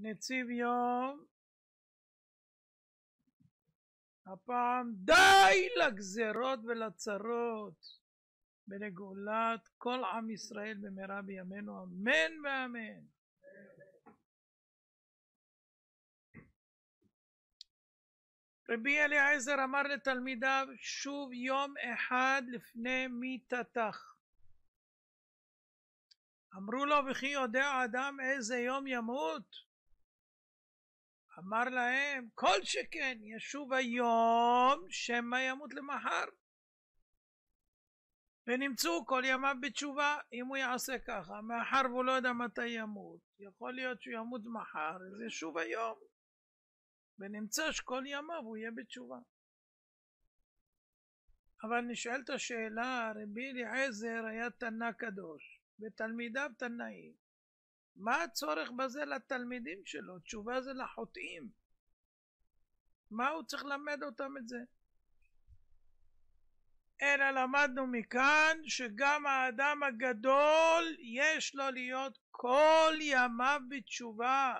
יום הפעם די לגזרות ולצרות ולגאולת כל עם ישראל במהרה בימינו אמן ואמן. רבי אליעזר אמר לתלמידיו שוב יום אחד לפני מיתתך. אמרו לו וכי יודע אדם איזה יום ימות? אמר להם כל שכן ישוב היום שמא ימות למחר ונמצאו כל ימיו בתשובה אם הוא יעשה ככה מאחר והוא לא יודע מתי ימות יכול להיות שהוא ימות מחר אז ישוב היום ונמצא שכל ימיו הוא יהיה בתשובה אבל נשאלת השאלה רבי אליעזר היה תנא קדוש ותלמידיו תנאים מה הצורך בזה לתלמידים שלו? תשובה זה לחוטאים. מה הוא צריך ללמד אותם את זה? אלא למדנו מכאן שגם האדם הגדול יש לו להיות כל ימיו בתשובה.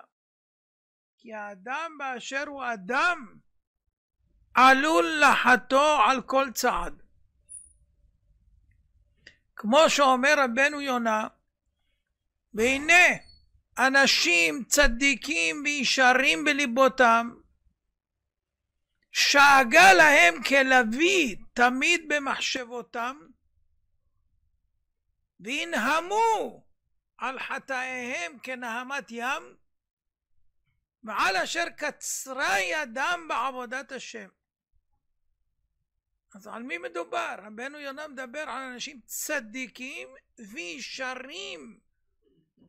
כי האדם באשר הוא אדם עלול לחטוא על כל צעד. כמו שאומר רבנו יונה, והנה אנשים צדיקים וישרים בליבותם, שאגה להם כלביא תמיד במחשבותם, וינהמו על חטאיהם כנהמת ים, ועל אשר קצרה ידם בעבודת השם. אז על מי מדובר? רבנו יונה מדבר על אנשים צדיקים וישרים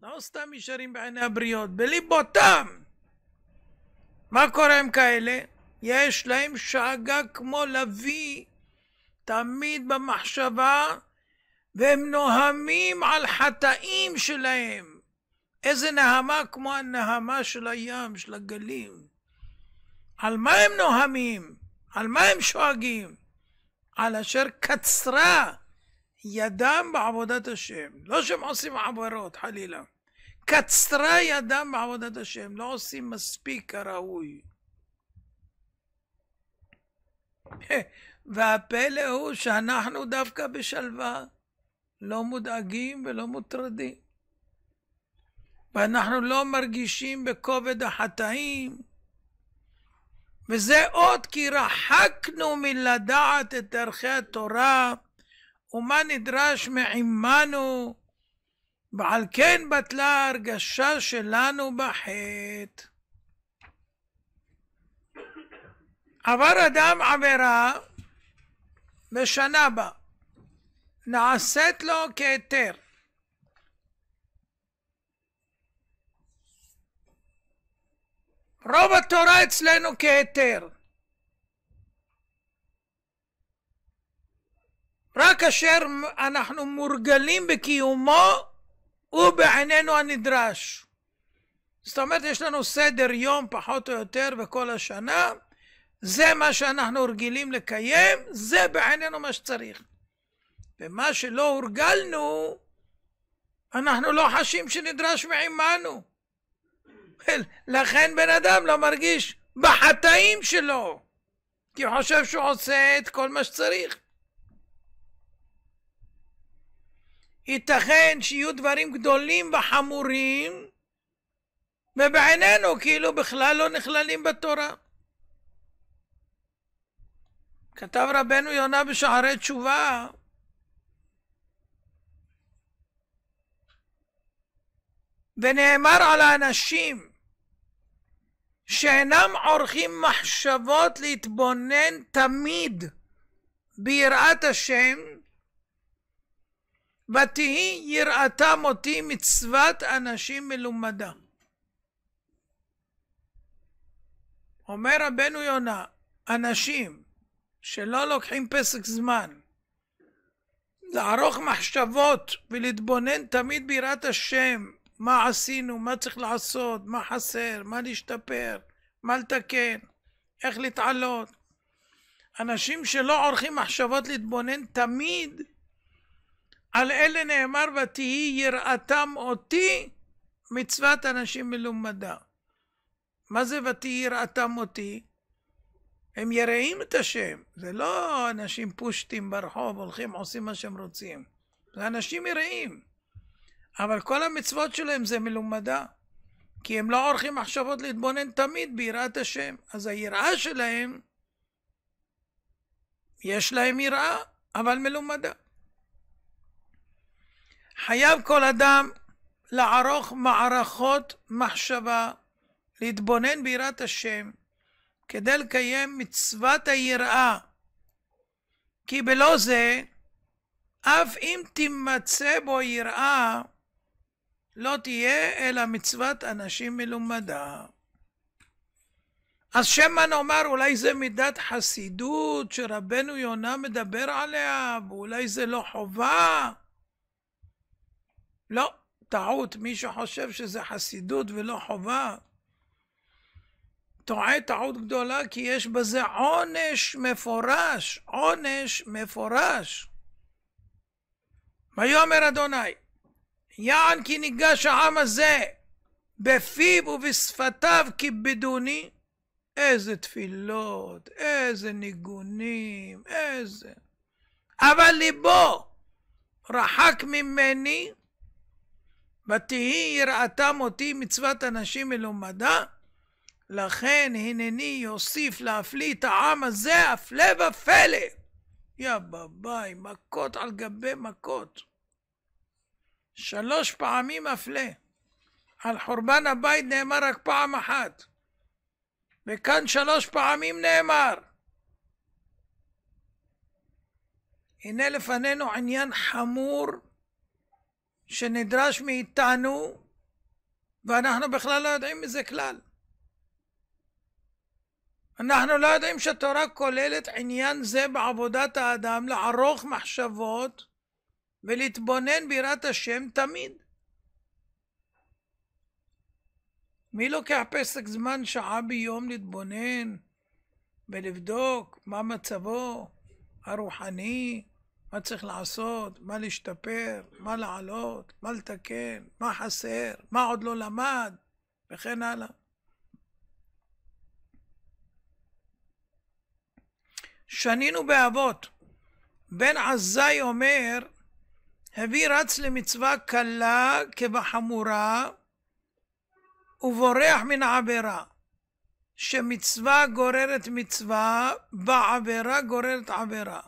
לא סתם ישרים בעיני הבריות, בליבותם. מה קורה עם כאלה? יש להם שאגה כמו לביא, תמיד במחשבה, והם נוהמים על חטאים שלהם. איזה נהמה כמו הנהמה של הים, של הגלים. על מה הם נוהמים? על מה הם שואגים? על אשר קצרה ידם בעבודת השם. לא שהם עושים עבירות חלילה. קצרה ידם בעבודת השם, לא עושים מספיק כראוי. והפלא הוא שאנחנו דווקא בשלווה, לא מודאגים ולא מוטרדים. ואנחנו לא מרגישים בכובד החטאים. וזה עוד כי רחקנו מלדעת את ערכי התורה ומה נדרש מעמנו, ועל כן בטלה ההרגשה שלנו בחטא. עבר אדם עבירה ושנה בה, נעשית לו כהיתר. רוב התורה אצלנו כהיתר. רק כאשר אנחנו מורגלים בקיומו ובעינינו הנדרש. זאת אומרת, יש לנו סדר יום פחות או יותר בכל השנה, זה מה שאנחנו רגילים לקיים, זה בעינינו מה שצריך. ומה שלא הורגלנו, אנחנו לא חשים שנדרש מעימנו. לכן בן אדם לא מרגיש בחטאים שלו, כי הוא חושב שהוא עושה את כל מה שצריך. ייתכן שיהיו דברים גדולים וחמורים, ובעינינו כאילו בכלל לא נכללים בתורה. כתב רבנו יונה בשערי תשובה, ונאמר על האנשים שאינם עורכים מחשבות להתבונן תמיד ביראת השם, ותהי יראתם אותי מצוות אנשים מלומדה. אומר רבנו יונה, אנשים שלא לוקחים פסק זמן לערוך מחשבות ולהתבונן תמיד ביראת השם, מה עשינו, מה צריך לעשות, מה חסר, מה להשתפר, מה לתקן, איך להתעלות. אנשים שלא עורכים מחשבות להתבונן תמיד על אלה נאמר ותהי יראתם אותי מצוות אנשים מלומדה. מה זה ותהי יראתם אותי? הם יראים את השם, זה לא אנשים פושטים ברחוב, הולכים עושים מה שהם רוצים, זה אנשים יראים. אבל כל המצוות שלהם זה מלומדה, כי הם לא עורכים מחשבות להתבונן תמיד ביראת השם, אז היראה שלהם, יש להם יראה, אבל מלומדה. חייב כל אדם לערוך מערכות מחשבה, להתבונן ביראת השם, כדי לקיים מצוות היראה. כי בלא זה, אף אם תימצא בו יראה, לא תהיה אלא מצוות אנשים מלומדה. אז שמא נאמר, אולי זה מידת חסידות שרבנו יונה מדבר עליה, ואולי זה לא חובה. לא, טעות, מי שחושב שזה חסידות ולא חובה, טועה טעות גדולה כי יש בזה עונש מפורש, עונש מפורש. ויאמר אדוני, יען כי ניגש העם הזה בפיו ובשפתיו כיבדוני, איזה תפילות, איזה ניגונים, איזה... אבל ליבו רחק ממני ותהי יראתם אותי מצוות אנשים מלומדה, לכן הנני יוסיף להפליא את העם הזה, הפלא ופלא. יא בביי, מכות על גבי מכות. שלוש פעמים הפלא. על חורבן הבית נאמר רק פעם אחת, וכאן שלוש פעמים נאמר. הנה לפנינו עניין חמור שנדרש מאיתנו ואנחנו בכלל לא יודעים מזה כלל. אנחנו לא יודעים שהתורה כוללת עניין זה בעבודת האדם לערוך מחשבות ולהתבונן ביראת השם תמיד. מי לוקח פסק זמן שעה ביום להתבונן ולבדוק מה מצבו הרוחני, מה צריך לעשות, מה להשתפר, מה לעלות, מה לתקן, מה חסר, מה עוד לא למד, וכן הלאה. שנינו באבות. בן עזאי אומר, הביא רץ למצווה קלה כבחמורה ובורח מן העבירה. שמצווה גוררת מצווה, בעבירה גוררת עבירה.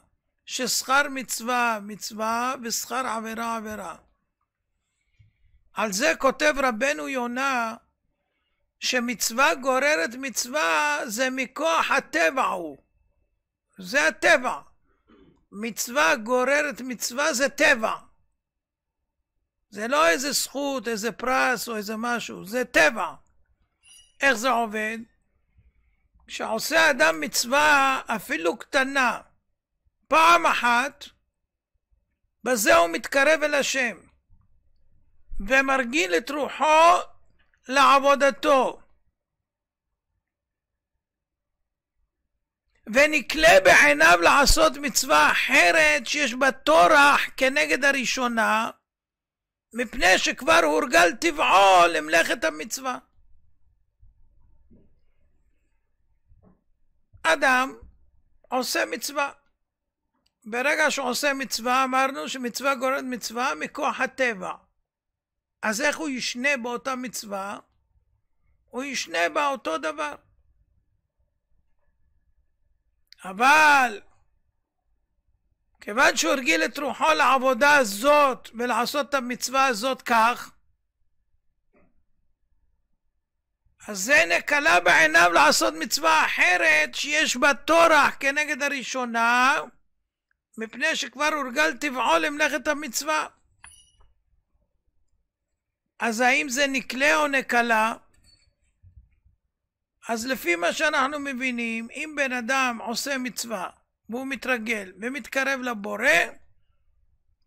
ששכר מצווה מצווה ושכר עבירה עבירה. על זה כותב רבנו יונה שמצווה גוררת מצווה זה מכוח הטבע הוא. זה הטבע. מצווה גוררת מצווה זה טבע. זה לא איזה זכות, איזה פרס או איזה משהו, זה טבע. איך זה עובד? כשעושה אדם מצווה אפילו קטנה, פעם אחת, בזה הוא מתקרב אל השם, ומרגיל את רוחו לעבודתו. ונקלה בעיניו לעשות מצווה אחרת שיש בה טורח כנגד הראשונה, מפני שכבר הורגל טבעו למלאכת המצווה. אדם עושה מצווה. ברגע שהוא עושה מצווה, אמרנו שמצווה גוררת מצווה מכוח הטבע. אז איך הוא ישנה באותה מצווה? הוא ישנה בה אותו דבר. אבל כיוון שהוא הרגיל את רוחו לעבודה הזאת ולעשות את המצווה הזאת כך, אז זה נקלה בעיניו לעשות מצווה אחרת שיש בה טורח כנגד הראשונה, מפני שכבר הורגל טבעו למלאכת המצווה. אז האם זה נקלה או נקלה? אז לפי מה שאנחנו מבינים, אם בן אדם עושה מצווה והוא מתרגל ומתקרב לבורא,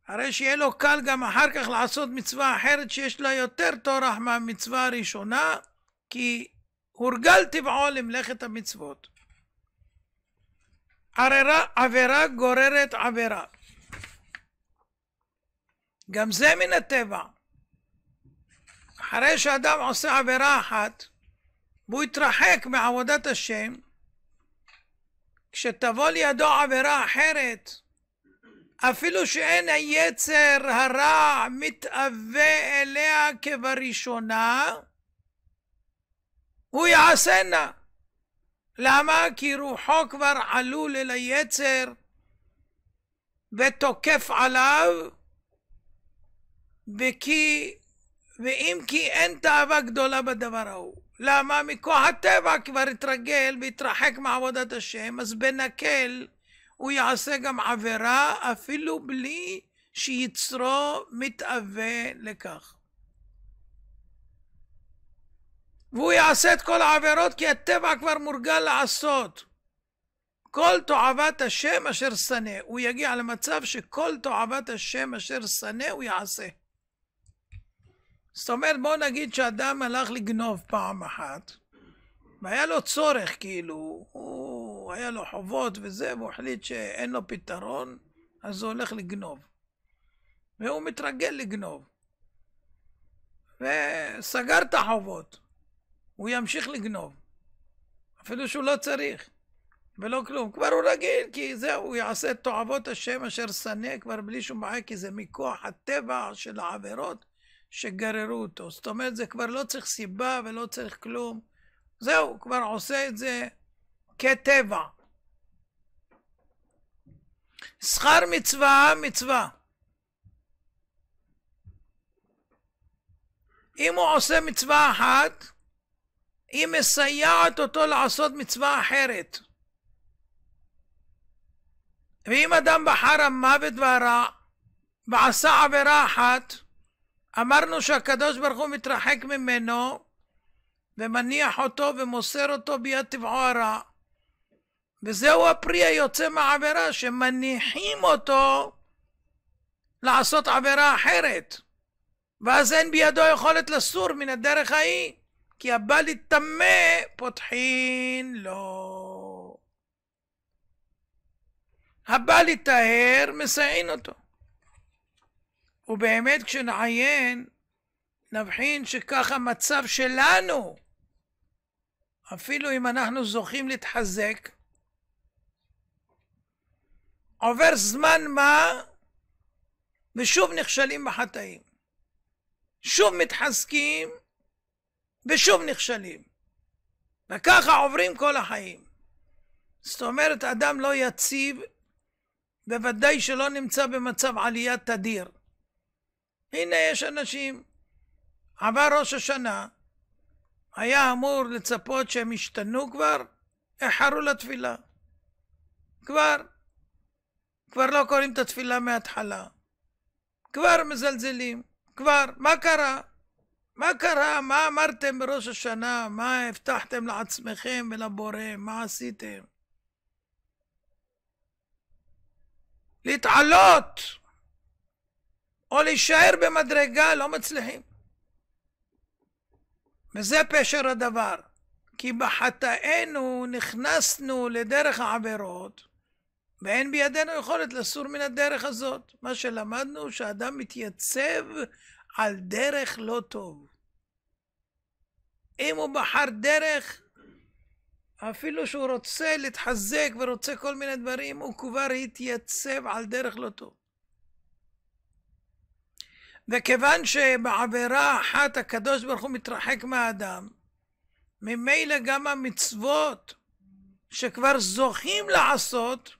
הרי שיהיה לו קל גם אחר כך לעשות מצווה אחרת שיש לה יותר טורח מהמצווה הראשונה, כי הורגל טבעו למלאכת המצוות. עבירה גוררת עבירה. גם זה מן הטבע. אחרי שאדם עושה עבירה אחת, והוא יתרחק מעבודת השם, כשתבוא לידו עבירה אחרת, אפילו שאין היצר הרע מתאווה אליה כבראשונה, הוא יעשנה. למה? כי רוחו כבר עלול אל היצר ותוקף עליו וכי, ואם כי אין תאווה גדולה בדבר ההוא. למה? מכוח הטבע כבר התרגל והתרחק מעבודת השם, אז בנקל הוא יעשה גם עבירה אפילו בלי שיצרו מתאווה לכך. והוא יעשה את כל העבירות כי הטבע כבר מורגל לעשות. כל תועבת השם אשר שנא, הוא יגיע למצב שכל תועבת השם אשר שנא הוא יעשה. זאת אומרת, בואו נגיד שאדם הלך לגנוב פעם אחת, והיה לו צורך, כאילו, הוא היה לו חובות וזה, והוא החליט שאין לו פתרון, אז הוא הולך לגנוב. והוא מתרגל לגנוב. וסגר את החובות. הוא ימשיך לגנוב. אפילו שהוא לא צריך. ולא כלום. כבר הוא רגיל, כי זהו, הוא יעשה את תועבות השם אשר שנא כבר בלי שום בעיה, כי זה מכוח הטבע של העבירות שגררו אותו. זאת אומרת, זה כבר לא צריך סיבה ולא צריך כלום. זהו, כבר עושה את זה כטבע. שכר מצווה, מצווה. אם הוא עושה מצווה אחת, היא מסייעת אותו לעשות מצווה אחרת. ואם אדם בחר המוות והרע ועשה עבירה אחת, אמרנו שהקדוש ברוך הוא מתרחק ממנו ומניח אותו ומוסר אותו ביד טבעו הרע. וזהו הפרי היוצא מהעבירה, שמניחים אותו לעשות עבירה אחרת. ואז אין בידו יכולת לסור מן הדרך ההיא. כי הבא לטמא פותחין לו. הבא לטהר מסעין אותו. ובאמת כשנעיין נבחין שכך המצב שלנו. אפילו אם אנחנו זוכים להתחזק, עובר זמן מה ושוב נכשלים בחטאים. שוב מתחזקים ושוב נכשלים. וככה עוברים כל החיים. זאת אומרת, אדם לא יציב, בוודאי שלא נמצא במצב עלייה תדיר. הנה יש אנשים, עבר ראש השנה, היה אמור לצפות שהם ישתנו כבר, איחרו לתפילה. כבר, כבר לא קוראים את התפילה מההתחלה. כבר מזלזלים, כבר, מה קרה? מה קרה? מה אמרתם בראש השנה? מה הבטחתם לעצמכם ולבורא? מה עשיתם? להתעלות או להישאר במדרגה לא מצליחים. וזה פשר הדבר. כי בחטאינו נכנסנו לדרך העבירות ואין בידינו יכולת לסור מן הדרך הזאת. מה שלמדנו, שאדם מתייצב על דרך לא טוב. אם הוא בחר דרך, אפילו שהוא רוצה להתחזק ורוצה כל מיני דברים, הוא כבר התייצב על דרך לא טוב. וכיוון שבעבירה אחת הקדוש ברוך הוא מתרחק מהאדם, ממילא גם המצוות שכבר זוכים לעשות,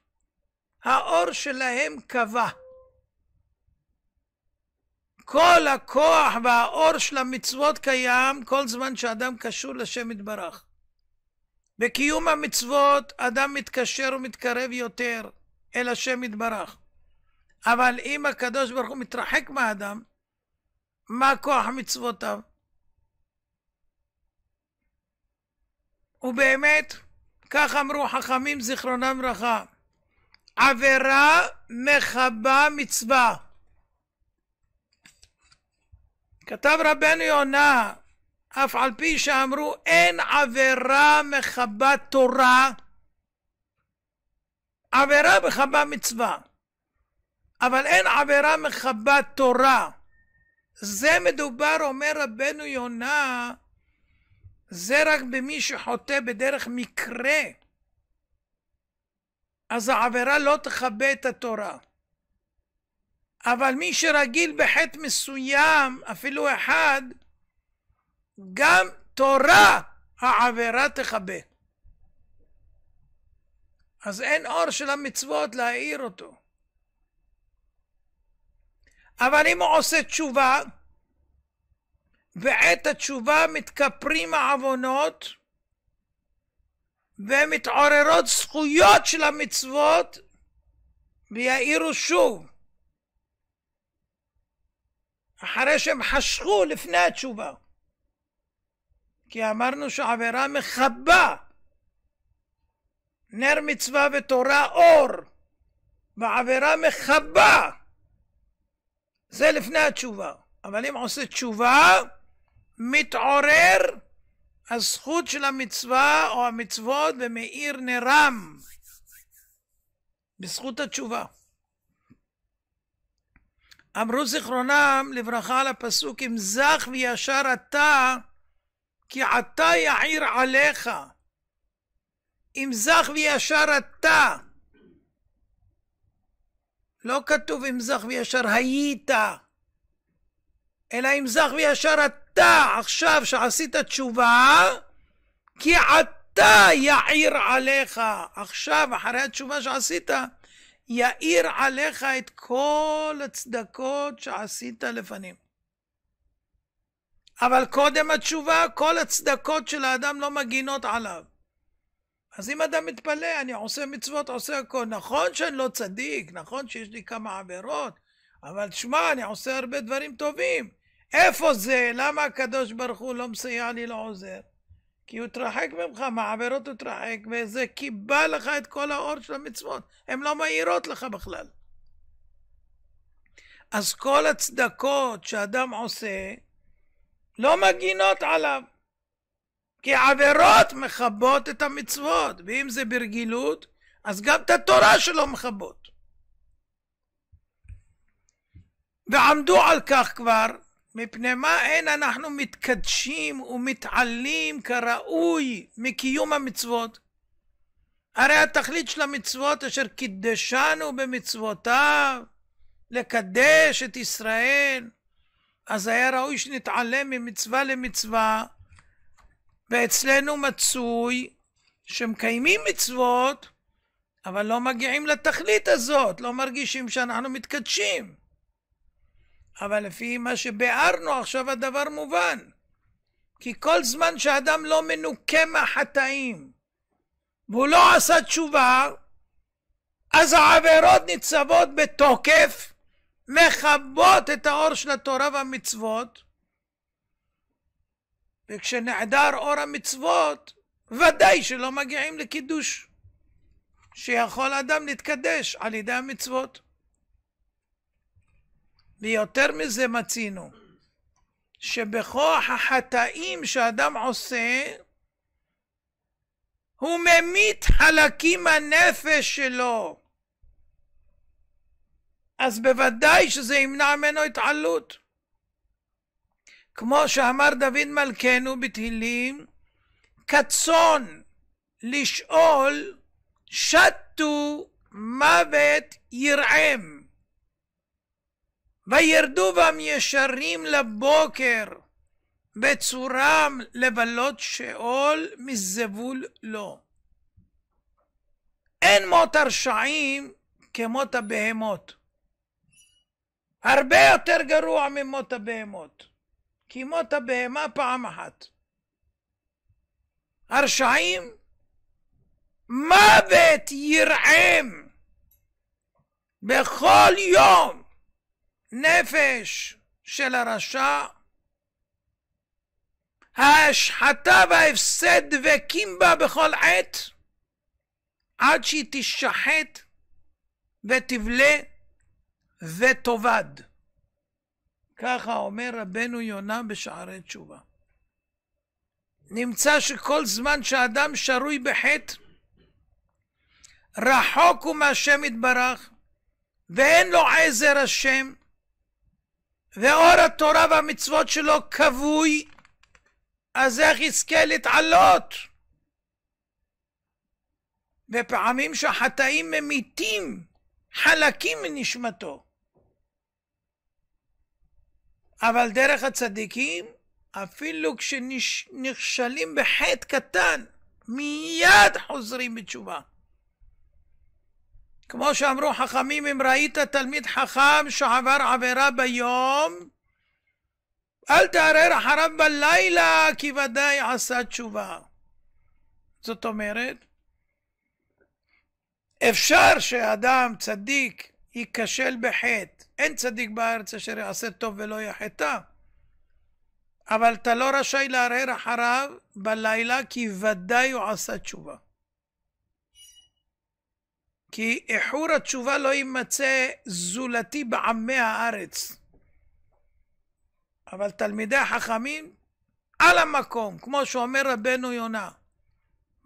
האור שלהם כבה. כל הכוח והאור של המצוות קיים כל זמן שאדם קשור לשם יתברך. בקיום המצוות אדם מתקשר ומתקרב יותר אל השם יתברך. אבל אם הקדוש ברוך הוא מתרחק מהאדם, מה כוח מצוותיו? ובאמת, כך אמרו חכמים זיכרונם לברכה, עבירה מכבה מצווה. כתב רבנו יונה, אף על פי שאמרו אין עבירה מכבה תורה, עבירה מכבה מצווה, אבל אין עבירה מכבה תורה. זה מדובר, אומר רבנו יונה, זה רק במי שחוטא בדרך מקרה. אז העבירה לא תכבה את התורה. אבל מי שרגיל בחטא מסוים, אפילו אחד, גם תורה העבירה תכבה. אז אין אור של המצוות להאיר אותו. אבל אם הוא עושה תשובה, ועת התשובה מתכפרים העוונות ומתעוררות זכויות של המצוות ויאירו שוב. אחרי שהם חשכו לפני התשובה. כי אמרנו שעבירה מכבה נר מצווה ותורה אור, ועבירה מכבה. זה לפני התשובה. אבל אם עושה תשובה, מתעורר הזכות של המצווה או המצוות ומאיר נרם בזכות התשובה. אמרו זיכרונם לברכה על הפסוק אם זך וישר אתה כי עתה יעיר עליך אם זך וישר אתה לא כתוב אם זך וישר היית אלא אם זך וישר אתה עכשיו שעשית תשובה כי עתה יעיר עליך עכשיו אחרי התשובה שעשית יאיר עליך את כל הצדקות שעשית לפנים. אבל קודם התשובה, כל הצדקות של האדם לא מגינות עליו. אז אם אדם מתפלא, אני עושה מצוות, עושה הכל. נכון שאני לא צדיק, נכון שיש לי כמה עבירות, אבל שמע, אני עושה הרבה דברים טובים. איפה זה? למה הקדוש ברוך הוא לא מסייע לי, לא עוזר? כי הוא התרחק ממך, הוא התרחק, וזה קיבל לך את כל האור של המצוות, הן לא מאירות לך בכלל. אז כל הצדקות שאדם עושה, לא מגינות עליו. כי עבירות מכבות את המצוות, ואם זה ברגילות, אז גם את התורה שלו מכבות. ועמדו על כך כבר מפני מה אין אנחנו מתקדשים ומתעלים כראוי מקיום המצוות? הרי התכלית של המצוות אשר קידשנו במצוותיו לקדש את ישראל, אז היה ראוי שנתעלם ממצווה למצווה, ואצלנו מצוי שמקיימים מצוות, אבל לא מגיעים לתכלית הזאת, לא מרגישים שאנחנו מתקדשים. אבל לפי מה שביארנו עכשיו הדבר מובן. כי כל זמן שאדם לא מנוקה מהחטאים והוא לא עשה תשובה, אז העבירות ניצבות בתוקף, מכבות את האור של התורה והמצוות, וכשנעדר אור המצוות, ודאי שלא מגיעים לקידוש, שיכול אדם להתקדש על ידי המצוות. ויותר מזה מצינו, שבכוח החטאים שאדם עושה, הוא ממית חלקים מהנפש שלו. אז בוודאי שזה ימנע ממנו התעלות. כמו שאמר דוד מלכנו בתהילים, כצאן לשאול שתו מוות ירעם. וירדו בם ישרים לבוקר, בצורם לבלות שאול מזבול לו. אין מות הרשעים כמות הבהמות. הרבה יותר גרוע ממות הבהמות. כי מות הבהמה פעם אחת. הרשעים מוות ירעם בכל יום נפש של הרשע. ההשחתה וההפסד דבקים בה בכל עת, עד שהיא תשחט ותבלה ותאבד. ככה אומר רבנו יונה בשערי תשובה. נמצא שכל זמן שאדם שרוי בחטא, רחוק הוא מהשם יתברך, ואין לו עזר השם, ואור התורה והמצוות שלו כבוי, אז איך יזכה להתעלות? ופעמים שהחטאים ממיתים חלקים מנשמתו. אבל דרך הצדיקים, אפילו כשנכשלים בחטא קטן, מיד חוזרים בתשובה. כמו שאמרו חכמים, אם ראית תלמיד חכם שעבר עבירה ביום, אל תערער אחריו בלילה, כי ודאי עשה תשובה. זאת אומרת, אפשר שאדם צדיק ייכשל בחטא. אין צדיק בארץ אשר יעשה טוב ולא יחטא. אבל אתה לא רשאי לערער אחריו בלילה, כי ודאי הוא עשה תשובה. כי איחור התשובה לא יימצא זולתי בעמי הארץ. אבל תלמידי החכמים על המקום, כמו שאומר רבנו יונה.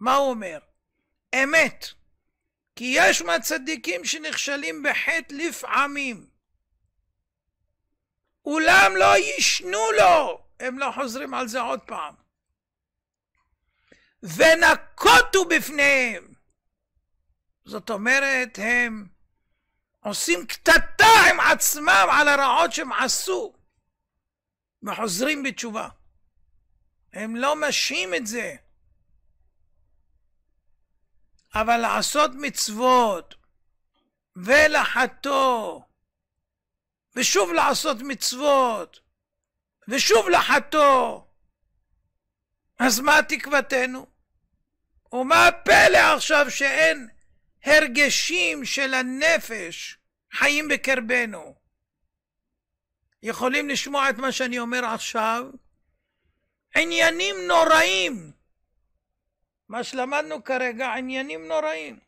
מה הוא אומר? אמת. כי יש מהצדיקים שנכשלים בחטא לפעמים. אולם לא ישנו לו, הם לא חוזרים על זה עוד פעם. ונקוטו בפניהם. זאת אומרת, הם עושים קטטה עם עצמם על הרעות שהם עשו, וחוזרים בתשובה. הם לא משהים את זה. אבל לעשות מצוות ולחתו, ושוב לעשות מצוות, ושוב לחתו, אז מה תקוותנו? ומה הפלא עכשיו שאין הרגשים של הנפש חיים בקרבנו. יכולים לשמוע את מה שאני אומר עכשיו? עניינים נוראים. מה שלמדנו כרגע, עניינים נוראים.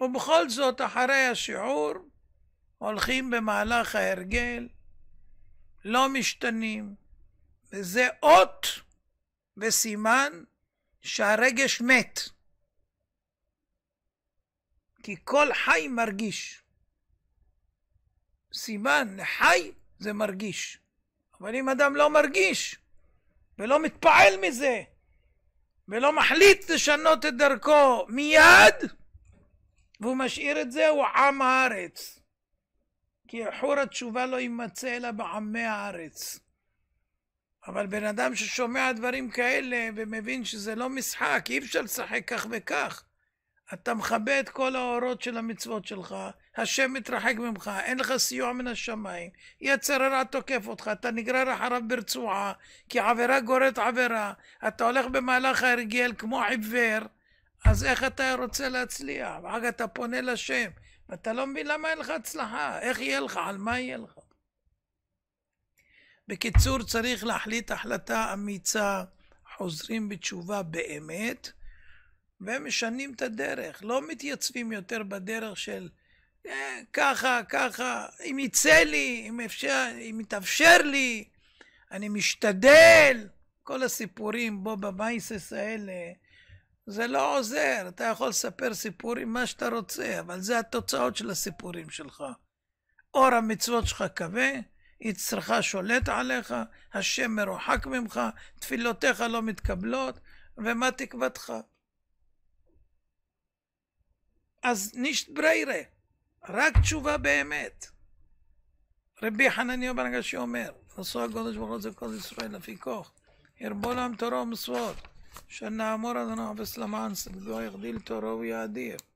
ובכל זאת, אחרי השיעור, הולכים במהלך ההרגל, לא משתנים, וזה אות וסימן שהרגש מת. כי כל חי מרגיש. סימן לחי זה מרגיש. אבל אם אדם לא מרגיש, ולא מתפעל מזה, ולא מחליט לשנות את דרכו מיד, והוא משאיר את זה, הוא עם הארץ. כי איחור התשובה לא יימצא אלא בעמי הארץ. אבל בן אדם ששומע דברים כאלה ומבין שזה לא משחק, אי אפשר לשחק כך וכך. אתה מכבה את כל האורות של המצוות שלך, השם מתרחק ממך, אין לך סיוע מן השמיים, יצר הרע תוקף אותך, אתה נגרר אחריו ברצועה, כי עבירה גוררת עבירה, אתה הולך במהלך ההרגל כמו עיוור, אז איך אתה רוצה להצליח? ואחר כך אתה פונה לשם, ואתה לא מבין למה אין לך הצלחה, איך יהיה לך, על מה יהיה לך? בקיצור, צריך להחליט החלטה אמיצה, חוזרים בתשובה באמת, והם משנים את הדרך, לא מתייצבים יותר בדרך של אה, ככה, ככה, אם יצא לי, אם אפשר, אם יתאפשר לי, אני משתדל. כל הסיפורים בו במייסס האלה, זה לא עוזר. אתה יכול לספר סיפורים מה שאתה רוצה, אבל זה התוצאות של הסיפורים שלך. אור המצוות שלך כבה, יצרך שולט עליך, השם מרוחק ממך, תפילותיך לא מתקבלות, ומה תקוותך? אז נישט בריירה, רק תשובה באמת. רבי חנניה בר הגשי אומר, נשוא הקדוש ברוך הוא זה כל ישראל לפי כוח, ירבו להם תורו ומסוות, שנאמור אדוני עבס למען סגדו יחדיל תורו ויאדיר.